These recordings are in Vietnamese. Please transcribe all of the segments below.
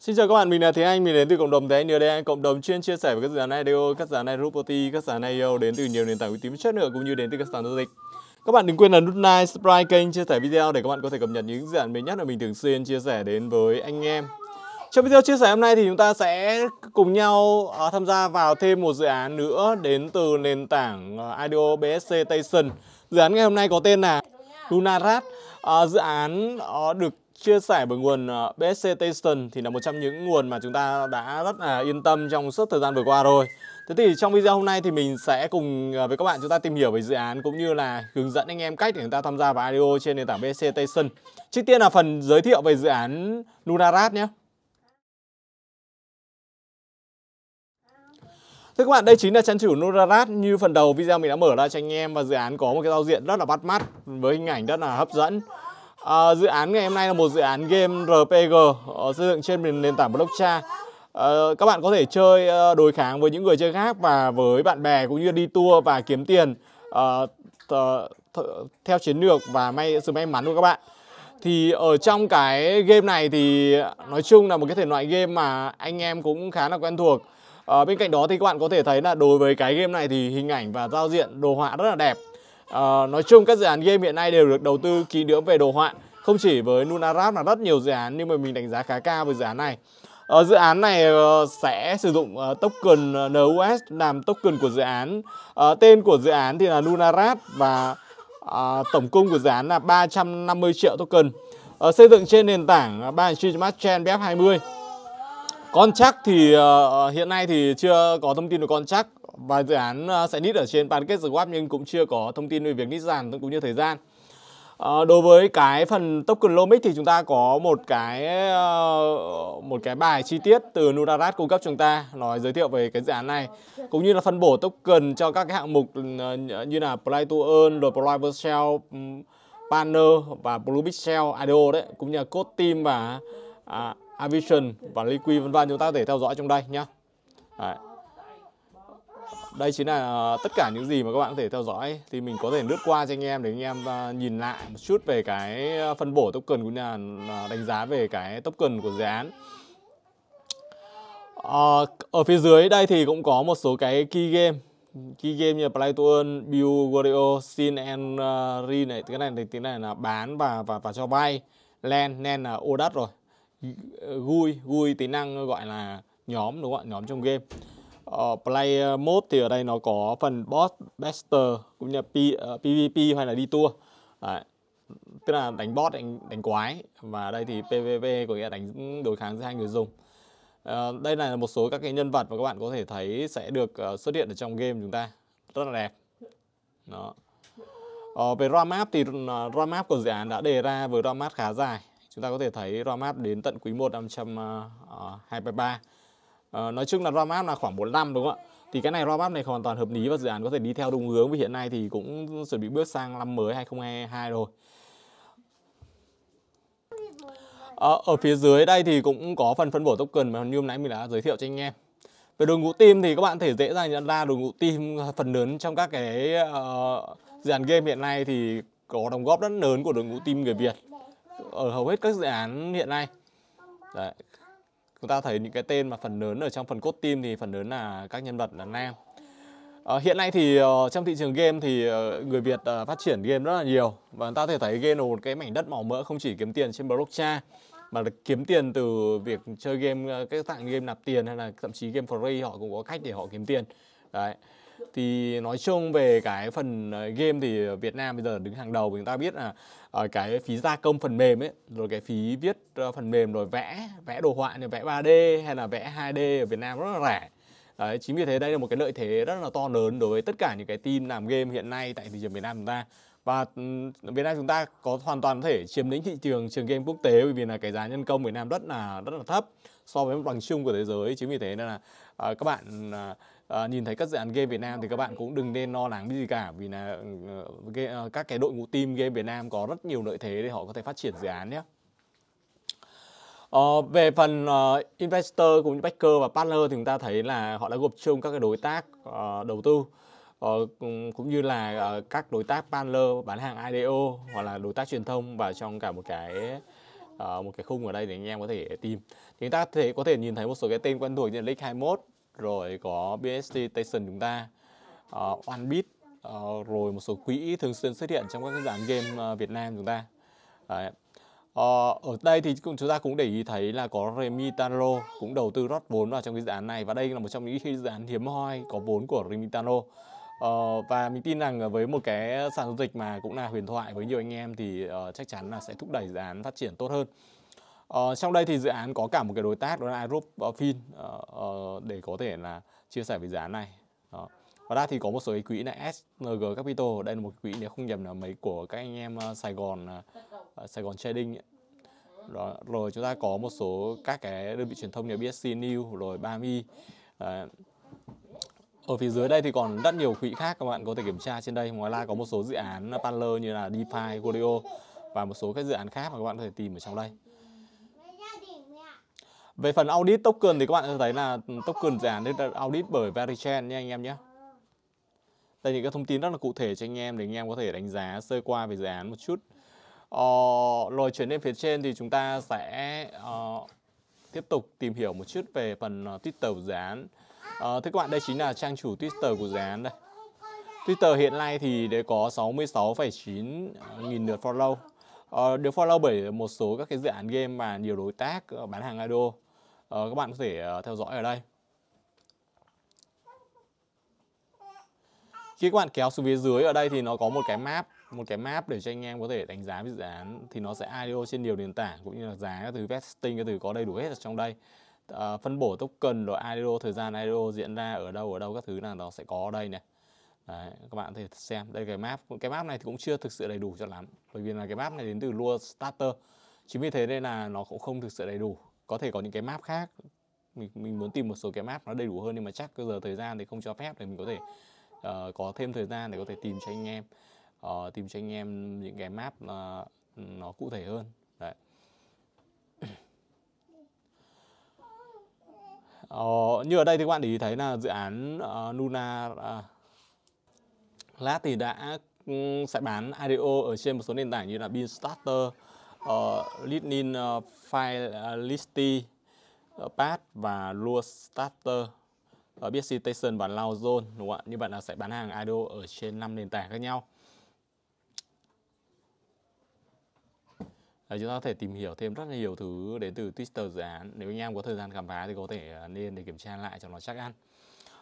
Xin chào các bạn, mình là Thế Anh, mình đến từ cộng đồng Thế Anh Nhớ đây, cộng đồng chuyên chia sẻ về các dự án IDO, các dự án Roboti, các dự án IO đến từ nhiều nền tảng uy tín chất nữa cũng như đến từ các sàn giao dịch. Các bạn đừng quên là nút like, subscribe kênh, chia sẻ video để các bạn có thể cập nhật những dự án mới nhất mà mình thường xuyên chia sẻ đến với anh em. Trong video chia sẻ hôm nay thì chúng ta sẽ cùng nhau à, tham gia vào thêm một dự án nữa đến từ nền tảng à, IDO BSC Station. Dự án ngày hôm nay có tên là Lunarat. À, dự án à, được chia sẻ bởi nguồn ờ, BSC Tayson thì là một trong những nguồn mà chúng ta đã rất là yên tâm trong suốt thời gian vừa qua rồi. Thế thì trong video hôm nay thì mình sẽ cùng ờ, với các bạn chúng ta tìm hiểu về dự án cũng như là hướng dẫn anh em cách để chúng ta tham gia vào IDO trên nền tảng BSC Tayson. Trước tiên là phần giới thiệu về dự án Lunarat nhé. Thưa các bạn, đây chính là trang chủ Norarat như phần đầu video mình đã mở ra cho anh em và dự án có một cái giao diện rất là bắt mắt với hình ảnh rất là hấp dẫn. À, dự án ngày hôm nay là một dự án game RPG ờ, xây dựng trên nền, tảng blockchain. Uh, các bạn có thể chơi đối kháng với những người chơi khác và với bạn bè cũng như đi tour và kiếm tiền uh, th- th- theo chiến lược và may sự may mắn của các bạn. Thì ở trong cái game này thì nói chung là một cái thể loại game mà anh em cũng khá là quen thuộc. Uh, bên cạnh đó thì các bạn có thể thấy là đối với cái game này thì hình ảnh và giao diện đồ họa rất là đẹp À, nói chung các dự án game hiện nay đều được đầu tư kỹ lưỡng về đồ họa, không chỉ với Nunarap mà rất nhiều dự án nhưng mà mình đánh giá khá cao với dự án này. Ở ờ, dự án này uh, sẽ sử dụng uh, token NUS làm token của dự án. Uh, tên của dự án thì là Lunarat và tổng cung của dự án là 350 triệu token. Xây dựng trên nền tảng Binance Smart Chain BF20. Contract thì hiện nay thì chưa có thông tin về con chắc và dự án ờ, sẽ nít ở trên bán kết Swap nhưng cũng chưa có thông tin về việc nít giảm cũng như thời gian. À, đối với cái phần token lomic thì chúng ta có một cái uh, một cái bài chi tiết từ Nurarat cung cấp chúng ta nói giới thiệu về cái dự án này cũng như là phân bổ token cho các cái hạng mục uh, như là Play to Earn, rồi Private Shell, Banner ừ, và Bluebit Shell, IDO đấy cũng như là Code Team và uh, à, Avision và Liquid vân vân chúng ta có thể theo dõi trong đây nhé. Đấy đây chính là ờ, tất cả những gì mà các bạn có thể theo dõi thì mình có thể lướt qua cho anh em để anh em ờ, nhìn lại một chút về cái ờ, phân bổ token cũng như là đánh giá về cái token của dự án ở phía dưới đây thì cũng có một số cái key game key game như Play to Earn, Build, Wario, Sin and Re này cái này thì tiếng này là bán và và và cho vay Len, Len là ô đất rồi GUI, GUI tính năng gọi là nhóm đúng không ạ, nhóm trong game Ờ, Play ờ, Mode thì ở đây nó có phần Boss Master cũng như P, uh, PvP hay là đi tour Đấy. Tức là đánh boss, đánh, đánh quái Và đây thì PvP có nghĩa là đánh đối kháng giữa hai người dùng à, uh, Đây là một số các cái nhân vật mà các bạn có thể thấy sẽ được uh, xuất hiện ở trong game chúng ta Rất là đẹp Đó. Ờ, về RAM map thì RAM map của dự án đã đề ra với RAM map khá dài. Chúng ta có thể thấy RAM map đến tận quý 1 năm 2023. Ờ, nói chung là round là khoảng 4 năm đúng không ạ thì cái này roadmap này hoàn toàn hợp lý và dự án có thể đi theo đúng hướng vì hiện nay thì cũng chuẩn bị bước sang năm mới 2022 rồi à, ở phía dưới đây thì cũng có phần phân bổ token mà như hôm nãy mình đã giới thiệu cho anh em về đội ngũ team thì các bạn thể dễ dàng nhận ra đội ngũ team phần lớn trong các cái uh, dự án game hiện nay thì có đóng góp rất lớn của đội ngũ team người Việt ở hầu hết các dự án hiện nay Đấy, chúng ta thấy những cái tên mà phần lớn ở trong phần cốt team thì phần lớn là các nhân vật là nam À, hiện nay thì uh, trong thị trường game thì uh, người Việt uh, phát triển game rất là nhiều và chúng ta có thể thấy game là một cái mảnh đất màu mỡ không chỉ kiếm tiền trên blockchain mà là kiếm tiền từ việc chơi game các dạng game nạp tiền hay là thậm chí game free họ cũng có cách để họ kiếm tiền đấy thì nói chung về cái phần ờ, game thì Việt Nam bây giờ đứng hàng đầu chúng ta biết là ờ, cái phí gia công phần mềm ấy rồi cái phí viết ờ, phần mềm rồi vẽ vẽ đồ họa như vẽ 3D hay là vẽ 2D ở Việt Nam rất là rẻ Đấy, chính vì thế đây là một cái lợi thế rất là to lớn đối với tất cả những cái team làm game hiện nay tại thị trường Việt Nam chúng ta và ừ, Việt Nam chúng ta có hoàn toàn có thể chiếm lĩnh thị trường trường game quốc tế bởi vì là cái giá nhân công Việt Nam rất là rất là thấp so với mặt bằng chung của thế giới chính vì thế nên là các bạn Ờ, nhìn thấy các dự án game Việt Nam thì các bạn cũng đừng nên lo lắng gì cả vì là uh, các cái đội ngũ team game Việt Nam có rất nhiều lợi thế để họ có thể phát triển dự án nhé. Uh, về phần uh, investor cũng như backer và partner thì chúng ta thấy là họ đã gộp chung các cái đối tác uh, đầu tư uh, cũng, như là uh, các đối tác partner bán hàng IDO hoặc là đối tác truyền thông vào trong cả một cái uh, một cái khung ở đây để anh em có thể tìm. Thì chúng ta có thể có thể nhìn thấy một số cái tên quen thuộc như là League 21, rồi có BSD Tyson chúng ta uh, ờ, OneBit uh, ờ, rồi một số quỹ thường xuyên xuất hiện trong các cái dàn game uh, Việt Nam chúng ta Đấy. Uh, ở đây thì cũng, chúng ta cũng để ý thấy là có Remy cũng đầu tư rót vốn vào trong cái dự án này và đây là một trong những dự án hiếm hoi có vốn của Remy Uh, và mình tin rằng với một cái sản giao dịch mà cũng là huyền thoại với nhiều anh em thì uh, chắc chắn là sẽ thúc đẩy dự án phát triển tốt hơn. Ờ, trong đây thì dự án có cả một cái đối tác đó là Arup ờ, Fin uh, uh, để có thể là chia sẻ về dự án này. Đó. Và ra thì có một số cái quỹ là SNG Capital, đây là một quỹ nếu không nhầm là mấy của các anh em Sài Gòn uh, Sài Gòn Trading. Đó. Rồi chúng ta có một số các cái đơn vị truyền thông như BSC News rồi Bami. Uh, ở phía dưới đây thì còn rất nhiều quỹ khác các bạn có thể kiểm tra trên đây. Ngoài ra có một số dự án partner như là DeFi, goldio và một số các dự án khác mà các bạn có thể tìm ở trong đây. Về phần audit token thì các bạn sẽ thấy là token dự án được audit bởi Verichain nha anh em nhé. Đây những cái thông tin rất là cụ thể cho anh em để anh em có thể đánh giá sơ qua về dự án một chút. Ờ, rồi chuyển lên phía trên thì chúng ta sẽ uh, tiếp tục tìm hiểu một chút về phần uh, Twitter của dự án. Ờ, uh, các bạn đây chính là trang chủ Twitter của dự án đây. Twitter hiện nay thì để có 66,9 ờ, nghìn lượt follow. Ờ, được follow bởi một số các cái dự án game và nhiều đối tác bán hàng idol. Ờ, các bạn có thể ờ, theo dõi ở đây. Khi các bạn kéo xuống phía dưới ở đây thì nó có một cái map, một cái map để cho anh em có thể đánh giá dự án thì nó sẽ IDO trên nhiều nền tảng cũng như là giá từ vesting cái từ có đầy đủ hết ở trong đây. À, phân bổ token rồi IDO thời gian IDO diễn ra ở đâu ở đâu các thứ là nó sẽ có ở đây này. Đấy, các bạn có thể xem đây cái map cái map này thì cũng chưa thực sự đầy đủ cho lắm bởi vì là cái map này đến từ Lua Starter chính vì thế nên là nó cũng không thực sự đầy đủ có thể có những cái map khác mình mình muốn tìm một số cái map nó đầy đủ hơn nhưng mà chắc giờ thời gian thì không cho phép để mình có thể uh, có thêm thời gian để có thể tìm cho anh em uh, tìm cho anh em những cái map uh, nó cụ thể hơn đấy uh, như ở đây thì các bạn để ý thấy là dự án uh, Luna uh, à, lát thì đã um, sẽ bán IDO ở trên một số nền tảng như là Binstarter uh, lignin uh, file uh, ờ, listi uh, ờ, path và lure starter ở ờ, BSC Station và Lao Zone đúng không ạ? Như bạn là sẽ bán hàng IDO ở trên 5 nền tảng khác nhau. Đấy, chúng ta có thể tìm hiểu thêm rất là nhiều thứ đến từ Twitter dự án. Nếu anh em có thời gian khám phá thì có thể nên để kiểm tra lại cho nó chắc ăn.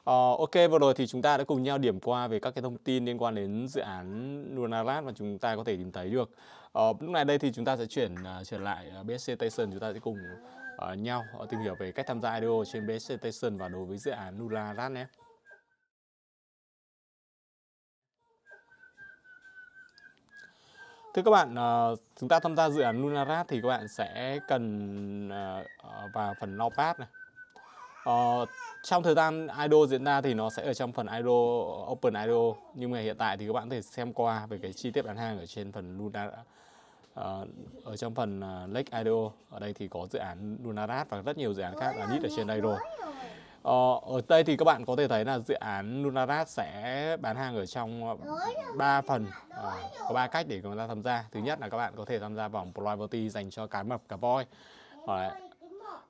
Uh, ok vừa rồi thì chúng ta đã cùng nhau điểm qua về các cái thông tin liên quan đến dự án Lunarat mà chúng ta có thể tìm thấy được. Uh, lúc này đây thì chúng ta sẽ chuyển à, uh, trở lại uh, à, BSC Station chúng ta sẽ cùng uh, nhau uh, tìm hiểu về cách tham gia IDO trên BSC Station và đối với dự án Lunarat nhé. Thưa các bạn, uh, chúng ta tham gia dự án Lunarat thì các bạn sẽ cần uh, vào phần Notepad này Ờ, trong thời gian idol diễn ra thì nó sẽ ở trong phần idol open idol nhưng mà hiện tại thì các bạn có thể xem qua về cái chi tiết bán hàng ở trên phần luna uh, ở trong phần uh, lake idol ở đây thì có dự án lunarat và rất nhiều dự án khác là nít ở trên đây rồi uh, ở đây thì các bạn có thể thấy là dự án lunarat sẽ bán hàng ở trong ba phần uh, có ba cách để chúng ta tham gia thứ nhất là các bạn có thể tham gia vòng priority dành cho cá mập cá voi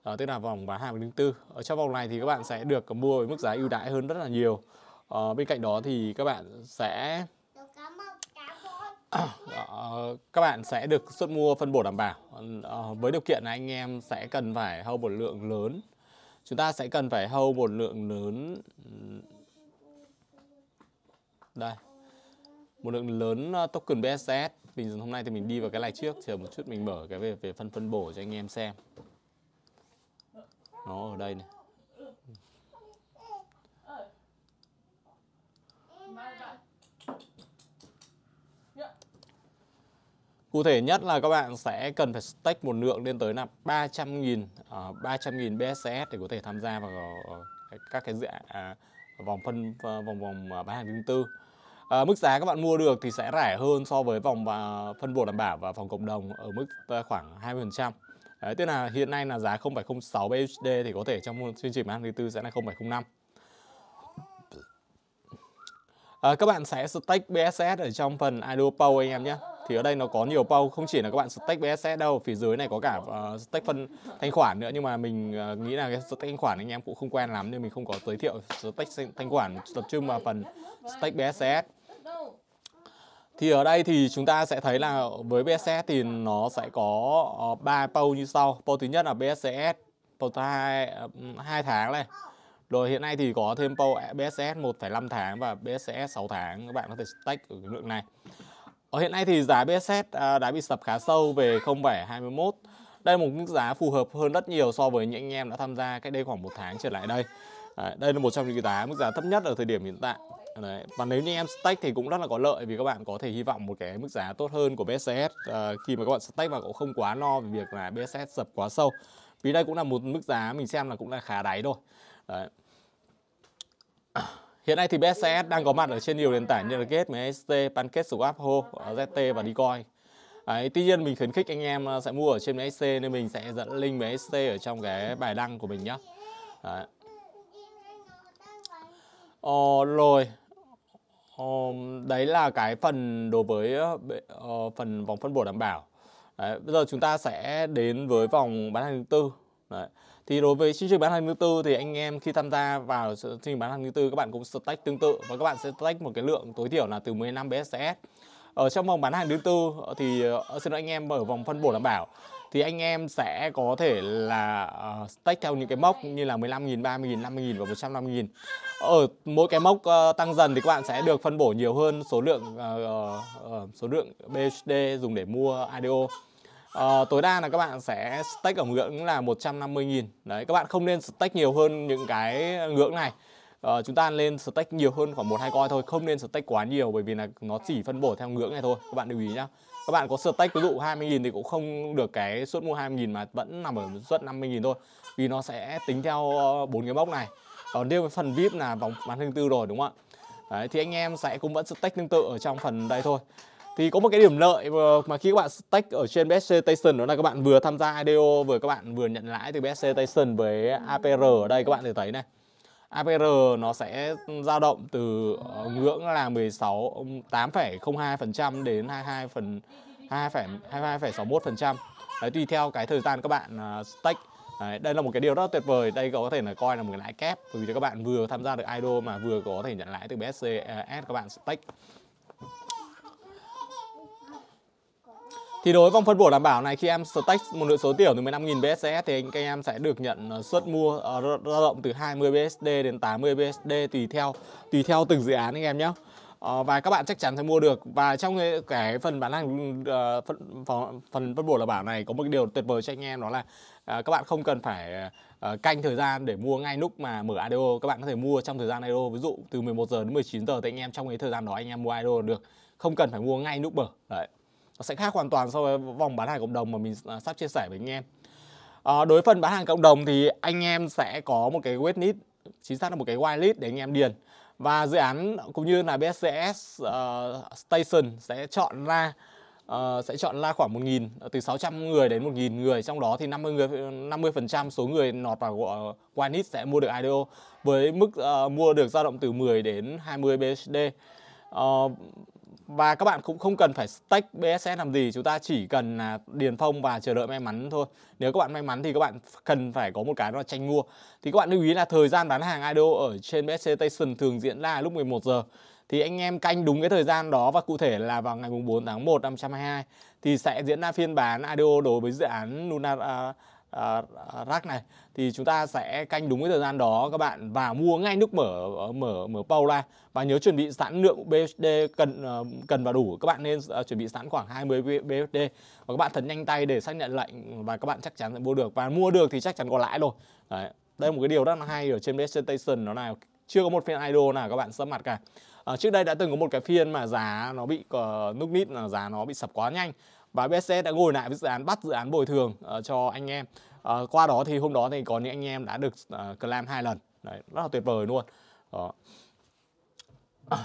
à, tức là vòng bán hàng thứ tư. ở trong vòng này thì các bạn sẽ được mua với mức giá ưu đãi hơn rất là nhiều à, bên cạnh đó thì các bạn sẽ À, các bạn sẽ được xuất mua phân bổ đảm bảo à, với điều kiện là anh em sẽ cần phải hâu một lượng lớn chúng ta sẽ cần phải hâu một lượng lớn đây một lượng lớn token BSS mình hôm nay thì mình đi vào cái này trước chờ một chút mình mở cái về về phân phân bổ cho anh em xem nó ở đây này Cụ thể nhất là các bạn sẽ cần phải stake một lượng lên tới là 300.000 uh, 300.000 BSS để có thể tham gia vào ờ, các cái dự án à, vòng phân ờ, vòng vòng à, bán hàng thứ tư. À, mức giá các bạn mua được thì sẽ rẻ hơn so với vòng và phân bổ đảm bảo và phòng cộng đồng ở mức ờ, khoảng 20%. Đấy, tức là hiện nay là giá 0,06 BUSD thì có thể trong chương trình bán thứ tư sẽ là 0,05 à, các bạn sẽ stake BSS ở trong phần IDO Power anh em nhé thì ở đây nó có nhiều poll không chỉ là các bạn stake BSS đâu phía dưới này có cả uh, ờ, stake phân thanh khoản nữa nhưng mà mình uh, nghĩ là cái stake thanh khoản anh em cũng không quen lắm nên mình không có giới thiệu stake thanh khoản tập trung vào phần stake BSS thì ở đây thì chúng ta sẽ thấy là với BSS thì nó sẽ có ờ, ba PO như sau. PO thứ nhất là BSS thứ hai ờ, hai tháng này. Rồi hiện nay thì có thêm PO BSS 1,5 tháng và BSS 6 tháng. Các bạn có thể stack ở cái lượng này. Ở hiện nay thì giá BSS ờ, đã bị sập khá sâu về 0,21. Đây là một mức giá phù hợp hơn rất nhiều so với những anh em đã tham gia cách đây khoảng một tháng trở lại đây. Đây là một trong những cái giá mức giá thấp nhất ở thời điểm hiện tại. Đấy. Và nếu như em stack thì cũng rất là có lợi vì các bạn có thể hy vọng một cái mức giá tốt hơn của BSS uh, ờ, khi mà các bạn stack và cũng không quá no về việc là BSS sập quá sâu. Vì đây cũng là một mức giá mình xem là cũng là khá đáy rồi Đấy. Hiện nay thì BSS đang có mặt ở trên nhiều nền tảng như là Gate, MST, PancakeSwap, Ho, ờ, ZT và Decoin. Đấy, tuy nhiên mình khuyến khích anh em ờ, sẽ mua ở trên MST nên mình sẽ dẫn link MST ở trong cái bài đăng của mình nhé. Đấy. rồi Ờ, đấy là cái phần đối với ờ, ờ, phần vòng phân bổ đảm bảo. Đấy, bây giờ chúng ta sẽ đến với vòng bán hàng thứ tư. Đấy. Thì đối với chương trình bán hàng thứ tư thì anh em khi tham gia vào chương trình bán hàng thứ tư các bạn cũng stack tương tự và các bạn sẽ stack một cái lượng tối thiểu là từ 15 BSS. Ở trong vòng bán hàng thứ tư ờ, thì ờ, xin lỗi anh em ở vòng phân bổ đảm bảo thì anh em sẽ có thể là uh, stake theo những cái mốc như là 15.000, 30.000, 50.000 và 150.000. Ở ờ, mỗi cái mốc uh, tăng dần thì các bạn sẽ được phân bổ nhiều hơn số lượng uh, uh, số lượng BHD dùng để mua IDO. Uh, tối đa là các bạn sẽ stake ở ngưỡng là 150.000. Đấy, các bạn không nên stake nhiều hơn những cái ngưỡng này. Uh, chúng ta lên stake nhiều hơn khoảng một hai coin thôi, không nên stake quá nhiều bởi vì là nó chỉ phân bổ theo ngưỡng này thôi. Các bạn lưu ý nhá các bạn có tách ví dụ 20.000 thì cũng không được cái suất mua 20.000 mà vẫn nằm ở suất 50.000 thôi vì nó sẽ tính theo ờ, bốn cái mốc này còn riêng phần VIP là vòng bán thứ tư rồi đúng không ạ Đấy, thì anh em sẽ cũng vẫn stake tương tự ở trong phần đây thôi thì có một cái điểm lợi mà khi các bạn stake ở trên BSC Station đó là các bạn vừa tham gia IDO vừa các bạn vừa nhận lãi từ BSC Station với APR ở đây các bạn thể thấy này APR nó sẽ dao động từ ờ, ngưỡng là 16 8,02% đến 22 phần 22,61%. Đấy tùy theo cái thời gian các bạn ờ, stake. Đấy, đây là một cái điều rất tuyệt vời. Đây có thể là coi là một cái lãi kép vì các bạn vừa tham gia được IDO mà vừa có thể nhận lãi từ BSCS các bạn stake. Thì đối với vòng phân bổ đảm bảo này khi em stack một lượng số tiểu từ 15.000 BSD thì các em sẽ được nhận ờ, suất mua dao ờ, uh, động từ 20 BSD đến 80 BSD tùy theo tùy theo từng dự án anh em nhé. Uh, ờ, và các bạn chắc chắn sẽ mua được và trong cái, cái phần bán hàng uh, phần, phần phần phân bổ đảm bảo này có một điều tuyệt vời cho anh em đó là các bạn không cần phải canh thời gian để mua ngay lúc mà mở IDO các bạn có thể mua trong thời gian IDO ví dụ từ 11 giờ đến 19 giờ thì anh em trong cái thời gian đó anh em mua IDO được không cần phải mua ngay lúc mở đấy nó sẽ khác hoàn toàn so với vòng bán hàng cộng đồng mà mình à, sắp chia sẻ với anh em à, đối với phần bán hàng cộng đồng thì anh em sẽ có một cái waitlist chính xác là một cái whitelist để anh em điền và dự án cũng như là BSCS uh, ờ, Station sẽ chọn ra uh, sẽ chọn ra khoảng 1.000 từ 600 người đến 1.000 người trong đó thì 50 người 50% số người nọt vào của Winit sẽ mua được IDO với mức uh, mua được dao động từ 10 đến 20 BSD uh, và các bạn cũng không cần phải stake BSS làm gì chúng ta chỉ cần là điền phong và chờ đợi may mắn thôi nếu các bạn may mắn thì các bạn cần phải có một cái đó là tranh mua thì các bạn lưu ý là thời gian bán hàng IDO ở trên BSC Station thường diễn ra lúc 11 giờ thì anh em canh đúng cái thời gian đó và cụ thể là vào ngày 4 tháng 1 năm 2022 thì sẽ diễn ra phiên bán IDO đối với dự án Luna uh, À, rác này thì chúng ta sẽ canh đúng cái thời gian đó các bạn và mua ngay lúc mở ờ, mở mở pau ra và nhớ chuẩn bị sẵn lượng BSD cần ờ, cần và đủ các bạn nên ờ, chuẩn bị sẵn khoảng 20 BSD và các bạn thật nhanh tay để xác nhận lệnh và các bạn chắc chắn sẽ mua được và mua được thì chắc chắn có lãi rồi Đấy. đây là một cái điều rất là hay ở trên PlayStation nó là chưa có một phiên idol nào các bạn sấp mặt cả à, trước đây đã từng có một cái phiên mà giá nó bị uh, nút nít là giá nó bị sập quá nhanh và BSS đã ngồi lại với dự án bắt dự án bồi thường uh, cho anh em uh, qua đó thì hôm đó thì có những anh em đã được uh, ờ, clam hai lần Đấy, rất là tuyệt vời luôn đó.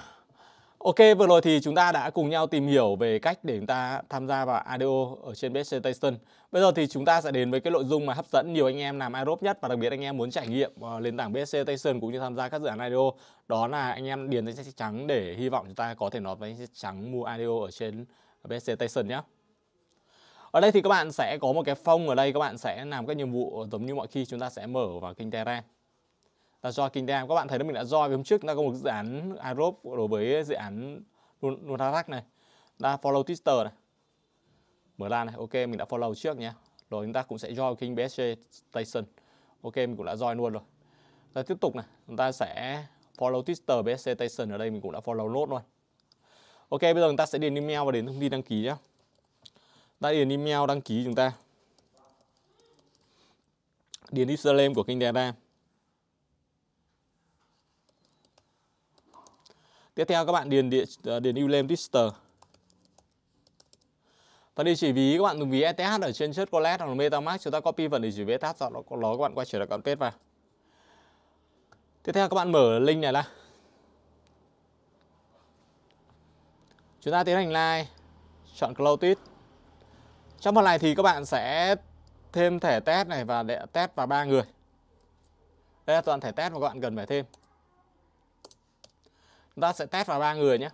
Ok, vừa rồi thì chúng ta đã cùng nhau tìm hiểu về cách để chúng ta tham gia vào ADO ở trên BSC Station. Bây giờ thì chúng ta sẽ đến với cái nội dung mà hấp dẫn nhiều anh em làm Aerobe nhất và đặc biệt anh em muốn trải nghiệm nền tảng BSC Station cũng như tham gia các dự án ADO. Đó là anh em điền danh sách trắng để hy vọng chúng ta có thể nói với trắng mua ADO ở trên BSC Station nhé ở đây thì các bạn sẽ có một cái phong ở đây các bạn sẽ làm các nhiệm vụ giống như mọi khi chúng ta sẽ mở vào kinh Terra là do kinh các bạn thấy là mình đã join hôm trước chúng ta có một dự án Arop đối với dự án Lunarak này là follow Twitter này mở lan này ok mình đã follow trước nhé rồi chúng ta cũng sẽ join kênh BSG Station ok mình cũng đã join luôn rồi ta tiếp tục này chúng ta sẽ follow Twitter BSG Station ở đây mình cũng đã follow nốt luôn ok bây giờ chúng ta sẽ điền email và đến thông tin đăng ký nhé ta điền email đăng ký chúng ta điền username của kênh data tiếp theo các bạn điền địa ờ, điền username twitter và địa chỉ ví các bạn dùng ví ETH ở trên chất Colet hoặc MetaMask chúng ta copy vào địa chỉ ví ETH sau đó các bạn quay trở lại cận page vào. Tiếp theo các bạn mở link này ra. Chúng ta tiến hành like, chọn Cloud Tweet. Trong phần này thì các bạn sẽ thêm thẻ test này và để test vào ba người. Đây là toàn thẻ test mà các bạn cần phải thêm. Chúng ta sẽ test vào ba người nhé.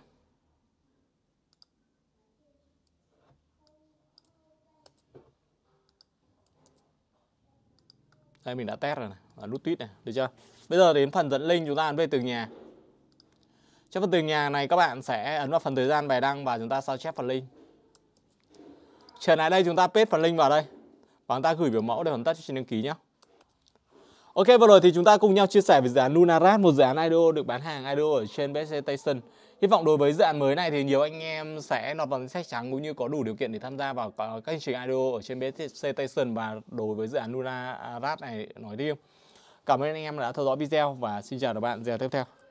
Đây mình đã test rồi này, và nút tweet này, được chưa? Bây giờ đến phần dẫn link chúng ta ấn về từ nhà. Trong phần từ nhà này các bạn sẽ ấn vào phần thời gian bài đăng và chúng ta sao chép phần link trở lại đây chúng ta paste phần link vào đây và chúng ta gửi biểu mẫu để hoàn tất cho trình đăng ký nhé Ok vừa rồi thì chúng ta cùng nhau chia sẻ về dự án Lunarat, một dự án IDO được bán hàng IDO ở trên BSC Station. Hy vọng đối với dự án mới này thì nhiều anh em sẽ nọt vào danh sách trắng cũng như có đủ điều kiện để tham gia vào các chương trình IDO ở trên BSC Station và đối với dự án Lunarat này nói riêng. Cảm ơn anh em đã theo dõi video và xin chào các bạn giờ tiếp theo.